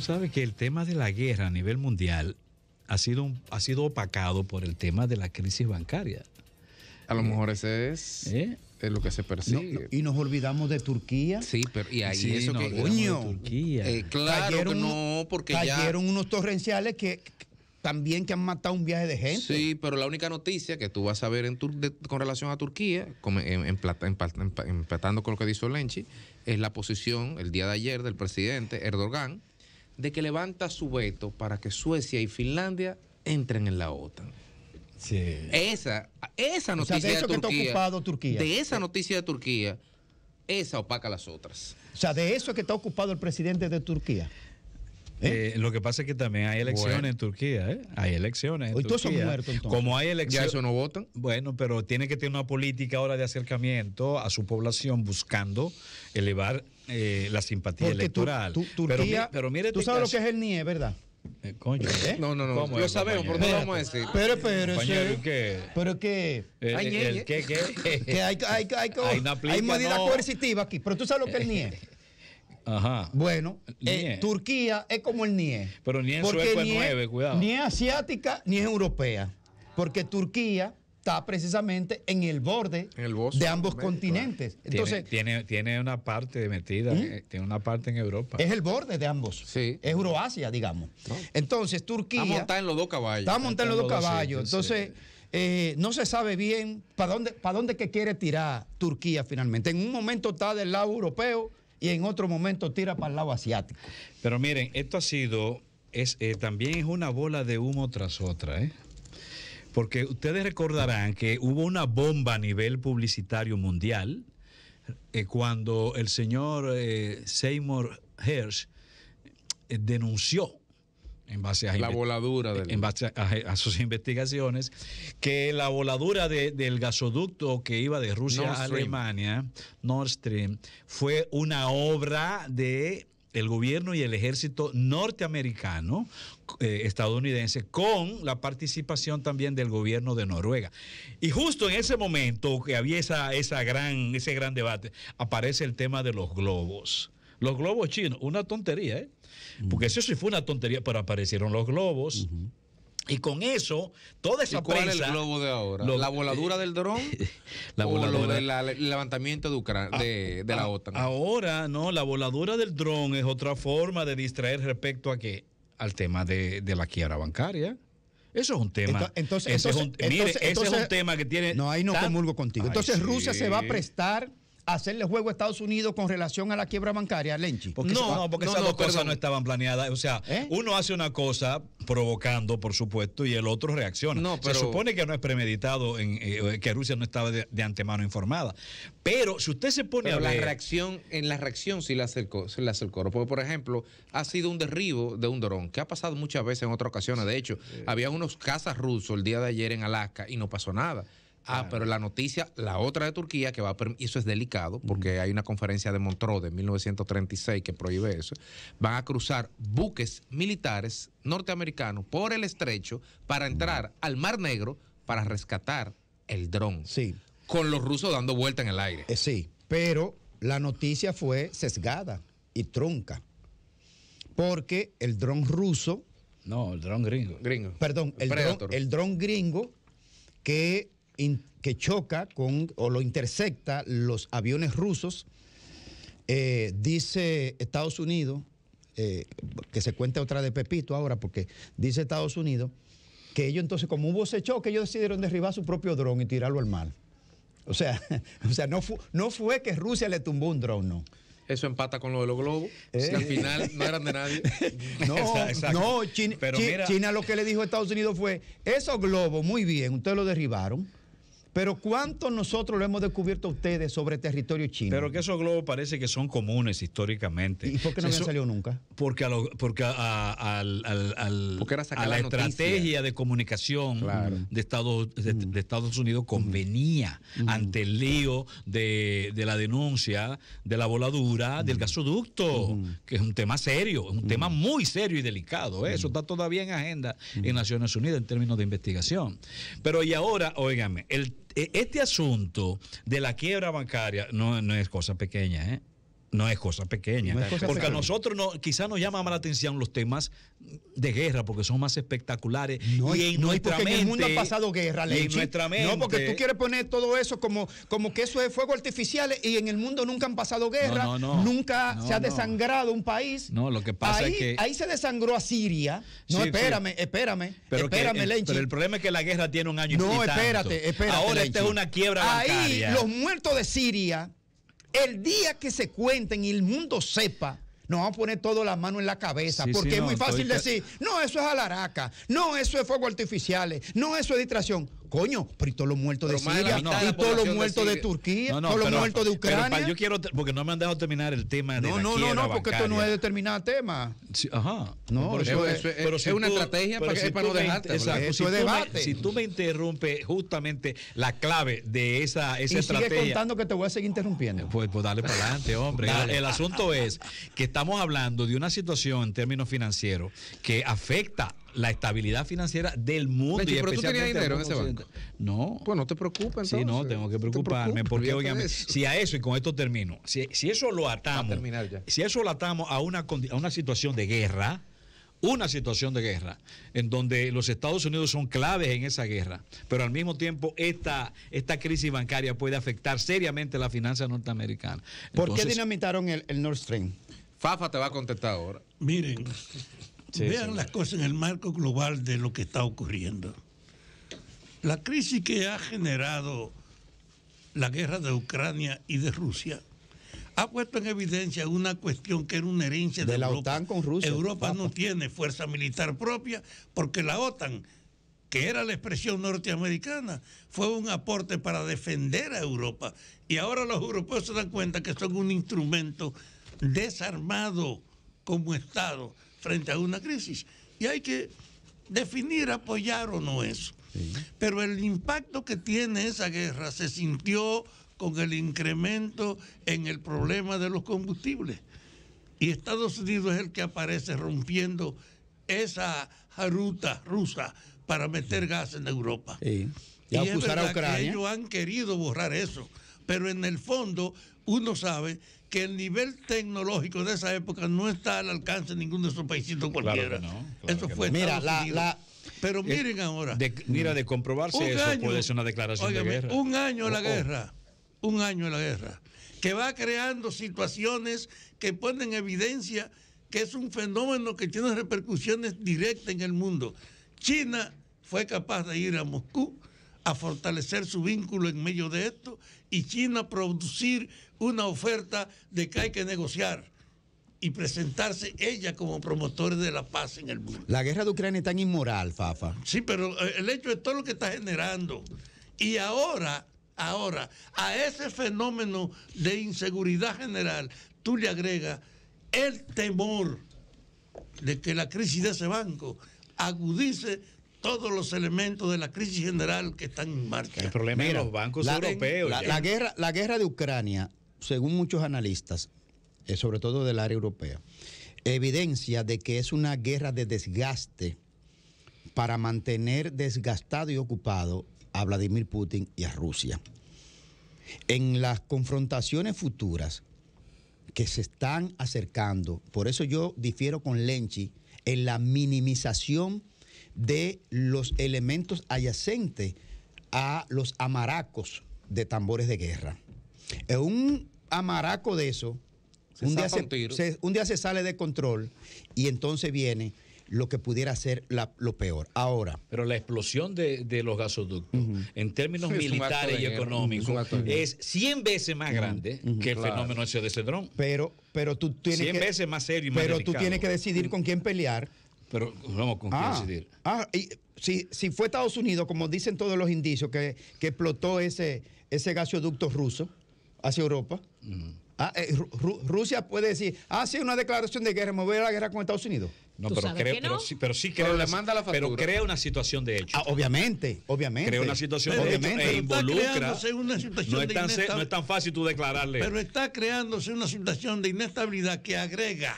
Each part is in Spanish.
Tú sabes que el tema de la guerra a nivel mundial ha sido, ha sido opacado por el tema de la crisis bancaria. A lo eh, mejor ese es... es eh. lo que se percibe y nos olvidamos de Turquía. Sí, pero y ahí eso que eh, claro que no, porque cayeron unos torrenciales que también que han matado un viaje de gente. Sí, pero la única noticia que tú vas a ver con relación a Turquía, empatando con lo que dijo Lenchi, es la posición el día de ayer del presidente Erdogan de que levanta su veto para que Suecia y Finlandia entren en la OTAN. Sí. Esa, esa noticia de, Turquía, Turquía. De esa noticia de Turquía, esa opaca las otras. O sea, de eso es que está ocupado el presidente de Turquía. ¿Eh? Eh, lo que pasa es que también hay elecciones en Turquía, ¿eh? Hay elecciones. Hoy todos son muertos, entonces. Como hay elecciones. Ya eso no votan. Bueno, pero tiene que tener una política ahora de acercamiento a su población buscando elevar eh, la simpatía electoral. Turquía, pero, mire, este tú sabes lo que es el NIE, ¿verdad? Coño. ¿Eh? No, no, no. yo sabemos, pero no lo vamos a decir. Pero, pero, ¿qué? ¿Pero qué? El, el, ¿Qué, que hay, hay, hay, hay, medidas coercitivas aquí. Pero tú sabes lo que es el NIE. Bueno, eh, Turquía es como el NIE. Pero ni en sueco es nueve, cuidado. es asiática, es europea. Porque Turquía está precisamente en el borde de ambos ¿eh? continentes. Entonces, tiene, tiene, una parte metida, ¿Mm? eh, tiene una parte en Europa. Es el borde de ambos. Sí. Es Euroasia, digamos. Entonces, Turquía. Está montada en los dos caballos. Está montada en los dos caballos. Entonces, no se sabe bien para dónde, dónde quiere tirar Turquía finalmente. En un momento está del lado europeo y en otro momento tira para el lado asiático. Pero miren, esto ha sido, eh, también es una bola de humo tras otra, ¿eh? Porque ustedes recordarán que hubo una bomba a nivel publicitario mundial eh, cuando el señor eh, Seymour Hersh denunció en base a la voladura a, sus investigaciones que la voladura del gasoducto que iba de Rusia a Alemania Nord Stream fue una obra de el gobierno y el ejército norteamericano eh, estadounidense con la participación también del gobierno de Noruega. Y justo en ese momento que había esa, esa gran, ese gran debate, aparece el tema de los globos. Los globos chinos, una tontería, ¿eh? Mm. Porque eso sí fue una tontería, pero aparecieron los globos. Y con eso, toda esa ¿Y cuál es el globo de ahora? ¿La voladura del dron? la voladura. levantamiento ah, de, de, la ah, OTAN? Ahora, no, la voladura del dron es otra forma de distraer respecto a qué? Al tema de, la quiebra bancaria. Eso es un tema. Entonces, es un, tema que tiene. No, ahí no comulgo contigo. Entonces, Rusia se va a prestar hacerle juego a Estados Unidos con relación a la quiebra bancaria, Lenchi? no, no, porque esas dos cosas no estaban planeadas. O sea, ¿Eh? uno hace una cosa provocando, por supuesto, y el otro reacciona. Se supone que no es premeditado, en, eh, eh, que Rusia no estaba de, antemano informada. Pero si usted se pone pero a la reacción, en la reacción sí la hace el le Porque, por ejemplo, ha sido un derribo de un dron, que ha pasado muchas veces en otras ocasiones. De hecho, había unos casas rusos el día de ayer en Alaska y no pasó nada. Ah, pero la noticia, la otra de Turquía, que va a y eso es delicado, porque hay una conferencia de Montreux de 1936 que prohíbe eso, van a cruzar buques militares norteamericanos por el estrecho para entrar al Mar Negro para rescatar el dron. Sí. Con los rusos dando vuelta en el aire. Eh, sí, pero la noticia fue sesgada y trunca, porque el dron ruso... No, el dron gringo. Gringo. Perdón, el, el dron gringo que que choca con o lo intersecta los aviones rusos. Eh, dice Estados Unidos, eh, que se cuente otra de Pepito ahora, porque dice Estados Unidos que ellos entonces, como hubo ese choque, ellos decidieron derribar su propio dron y tirarlo al mar. O sea, sea no, no fue que Rusia le tumbó un dron, no. Eso empata con lo de los globos. que eh. al final no eran de nadie. No, China, lo que le dijo a Estados Unidos fue, esos globos, muy bien, ustedes lo derribaron pero ¿cuánto nosotros lo hemos descubierto ustedes sobre territorio chino? Pero que esos globos parece que son comunes históricamente. ¿Y por qué no habían salido nunca? Porque a, lo, porque la, estrategia de comunicación de, Estados, de, mm. Unidos convenía mm. ante el lío de, la denuncia de la voladura mm. del gasoducto, que es un tema serio, un tema muy serio y delicado. ¿eh? Eso está todavía en agenda en Naciones Unidas en términos de investigación. Pero y ahora, óigame, el e, este asunto de la quiebra bancaria no, no es cosa pequeña, ¿eh? No es cosa pequeña. porque a nosotros no, quizás nos llama la atención los temas de guerra porque son más espectaculares. y en no porque en el mundo ha pasado guerra, y No, porque tú quieres poner todo eso como, como que eso es fuego artificial y en el mundo nunca han pasado guerra, nunca se ha desangrado un país. No, lo que pasa es que. Ahí se desangró a Siria. No, espérame, espérame. espérame, Pero el problema es que la guerra tiene un año y No, espérate, espérate. Ahora esta es una quiebra. Bancaria. Ahí los muertos de Siria el día que se cuenten y el mundo sepa, nos vamos a poner todas las manos en la cabeza, porque es muy fácil decir, no, eso es alaraca, no, eso es fuego artificiales, no, eso es distracción. Coño, pero y todos los muertos de Siria, y todos los muertos de, Turquía, todos los muertos de Ucrania. yo quiero, porque no me han dejado terminar el tema de No, no, no, no, porque esto no es determinado tema. ajá. No, pero es, una estrategia para, que, para no dejarte. Exacto, si tú me interrumpes justamente la clave de esa, esa y estrategia. Sigue contando que te voy a seguir interrumpiendo. Pues, pues dale para adelante, hombre. El asunto es que estamos hablando de una situación en términos financieros que afecta la estabilidad financiera del mundo. pero tú tenías dinero en ese banco. No. Pues no te preocupes. Sí, no, tengo que preocuparme. porque, si a eso, y con esto termino, si, eso lo atamos, a si eso lo atamos a una, una situación de guerra, una situación de guerra, en donde los Estados Unidos son claves en esa guerra, pero al mismo tiempo esta, esta crisis bancaria puede afectar seriamente la finanza norteamericana. ¿Por qué dinamitaron el, el Nord Stream? Fafa te va a contestar ahora. Miren, Vean las cosas en el marco global de lo que está ocurriendo. La crisis que ha generado la guerra de Ucrania y de Rusia ha puesto en evidencia una cuestión que era una herencia de, la OTAN con Rusia. Europa no tiene fuerza militar propia porque la OTAN, que era la expresión norteamericana, fue un aporte para defender a Europa. Y ahora los europeos se dan cuenta que son un instrumento desarmado como Estado frente a una crisis. Y hay que definir apoyar o no eso. Pero el impacto que tiene esa guerra se sintió con el incremento en el problema de los combustibles. Y Estados Unidos es el que aparece rompiendo esa ruta rusa para meter gas en Europa. Y, y a Ucrania. ellos han querido borrar eso. Pero en el fondo uno sabe que el nivel tecnológico de esa época no está al alcance de ninguno de esos paisitos cualquiera. eso fue. Mira, la, Pero eh, miren ahora. mira, de comprobarse eso puede ser una declaración Un año la oh, oh. guerra. Un año de la guerra. Que va creando situaciones que ponen evidencia que es un fenómeno que tiene repercusiones directas en el mundo. China fue capaz de ir a Moscú a fortalecer su vínculo en medio de esto y China producir una oferta de que hay que negociar y presentarse ella como promotora de la paz en el mundo. La guerra de Ucrania es tan inmoral, Fafa. Sí, pero eh, el hecho es todo lo que está generando. Y ahora, ahora, a ese fenómeno de inseguridad general, tú le agregas el temor de que la crisis de ese banco agudice todos los elementos de la crisis general que están en marcha. El problema de los bancos europeos. La, guerra, la guerra de Ucrania, según muchos analistas, eh, sobre todo del área europea, evidencia de que es una guerra de desgaste para mantener desgastado y ocupado a Vladimir Putin y a Rusia. En las confrontaciones futuras que se están acercando, por eso yo difiero con Lenchi en la minimización de los elementos adyacentes a los amaracos de tambores de guerra. un amaraco de eso, un, día se, sale de control y entonces viene lo que pudiera ser lo peor. Ahora. Pero la explosión de, los gasoductos, en términos militares y económicos, es 100 veces más grande que el fenómeno ese de ese Pero, pero tú tienes 100 que, veces más serio Pero tú tienes que decidir con quién pelear pero vamos con ah, Ah, y si, fue Estados Unidos, como dicen todos los indicios, que, explotó ese, ese gasoducto ruso hacia Europa. Ah, eh, Rusia puede decir, Hace ah, una declaración de guerra, a la guerra con Estados Unidos. No, pero, sí, pero creo le manda la factura. Pero ah, crea una situación de hecho. obviamente, e obviamente. Crea una situación de obviamente. involucra. no, es no es tan fácil tú declararle. Pero está creándose una situación de inestabilidad que agrega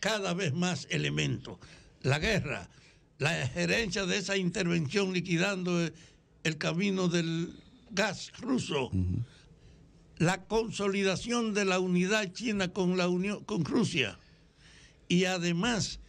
cada vez más elementos la guerra, la gerencia de esa intervención liquidando el, camino del gas ruso, la consolidación de la unidad china con, la unión, con Rusia y además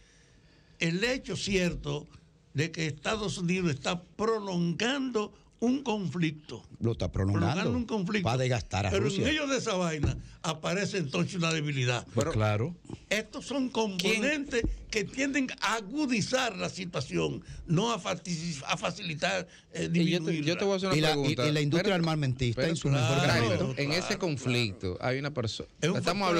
el hecho cierto de que Estados Unidos está prolongando un conflicto. Lo está prolongando. prolongando un conflicto. Va a desgastar a Pero Rusia. en medio de esa vaina aparece entonces una debilidad. Pues claro. Estos son componentes que tienden a agudizar la situación, no a, facilitar eh, eh, Yo, te, voy a hacer una y pregunta. y, la industria armamentista en su mejor claro, En ese conflicto hay una persona. estamos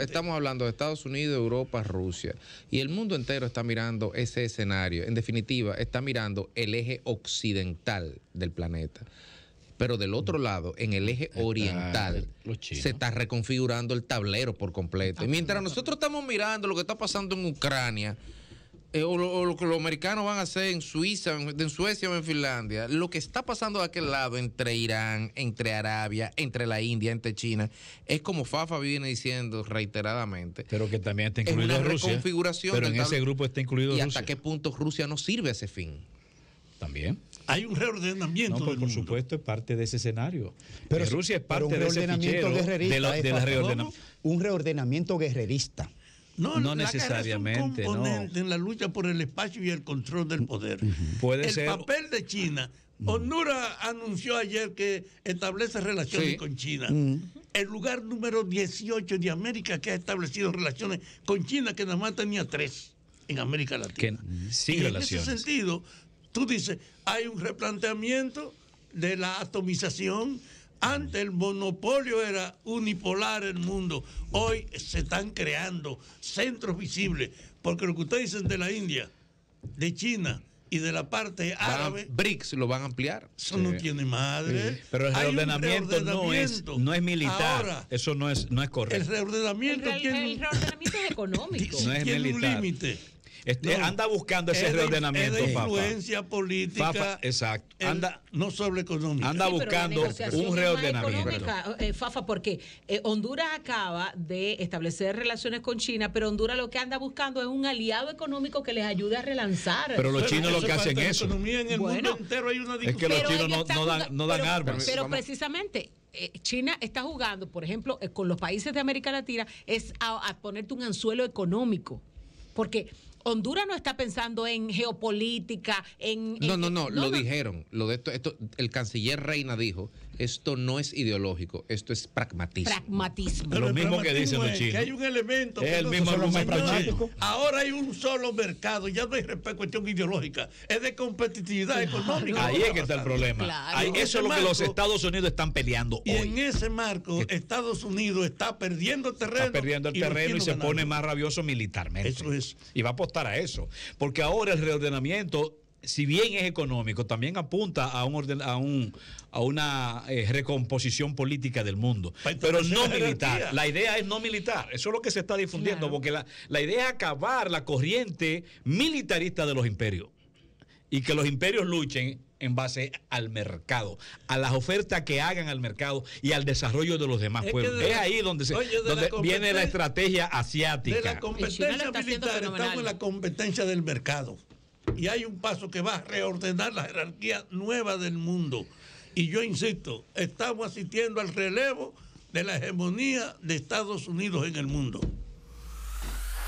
estamos hablando de Estados Unidos, Europa, Rusia. Y el mundo entero está mirando ese escenario. En definitiva, está mirando el eje occidental del planeta. Pero del otro lado, en el eje oriental, se está reconfigurando el tablero por completo. Y mientras nosotros estamos mirando lo que está pasando en Ucrania, eh, o, lo, que los americanos van a hacer en Suiza, en, Suecia o en Finlandia, lo que está pasando de aquel lado entre Irán, entre Arabia, entre la India, entre China, es como Fafa viene diciendo reiteradamente. Pero que también está incluido Rusia. pero en ese grupo está incluido ¿Y hasta qué punto Rusia no sirve a ese fin? También hay un reordenamiento. pues, por supuesto, es parte de ese escenario. Pero Rusia es parte de ese guerrerista. la Un reordenamiento guerrerista. No, necesariamente. en la lucha por el espacio y el control del poder. Puede el papel de China. Mm. Honduras anunció ayer que establece relaciones con China. Mm. El lugar número 18 de América que ha establecido relaciones con China, que nada más tenía tres en América Latina. Sí, relaciones. En ese sentido, tú dices, hay un replanteamiento de la atomización. Antes el monopolio era unipolar el mundo. Hoy se están creando centros visibles. Porque lo que ustedes dicen de la India, de China, y de la parte árabe. BRICS lo van a ampliar. Eso no tiene madre. Pero el reordenamiento, No, es, militar. eso no es, no es correcto. El reordenamiento, es económico. no es tiene militar. límite anda buscando ese reordenamiento, era influencia política. exacto. Anda, no sobre económica. Anda buscando un reordenamiento. Eh, Fafa, porque eh, Honduras acaba de establecer relaciones con China, pero Honduras lo que anda buscando es un aliado económico que les ayude a relanzar. Pero los chinos lo que hacen eso. En el mundo entero hay una es que los chinos no, dan, no pero, armas. Pero precisamente eh, China está jugando, por ejemplo, con los países de América Latina, es a ponerte un anzuelo económico. Porque Honduras no está pensando en geopolítica, en... no, no, no, lo dijeron. Lo de esto, esto, el canciller Reina dijo esto no es ideológico, esto es pragmatismo. Pragmatismo. lo mismo que dicen los chinos. Que hay un elemento. Es el mismo argumento Ahora hay un solo mercado, ya no hay cuestión ideológica, es de competitividad económica. Ahí es que está el problema. eso es lo que los Estados Unidos están peleando en ese marco, Estados Unidos está perdiendo terreno. Está perdiendo el terreno y, se pone más rabioso militarmente. Eso es. Y va a apostar a eso. Porque ahora el reordenamiento si bien es económico, también apunta a un orden, a un a una eh, recomposición política del mundo. Pero no militar. La idea es no militar. Eso es lo que se está difundiendo, porque la, idea es acabar la corriente militarista de los imperios. Y que los imperios luchen en base al mercado, a las ofertas que hagan al mercado y al desarrollo de los demás pueblos. es ahí donde, se, viene la estrategia asiática. De la competencia militar, estamos en la competencia del mercado y hay un paso que va a reordenar la jerarquía nueva del mundo. Y yo insisto, estamos asistiendo al relevo de la hegemonía de Estados Unidos en el mundo.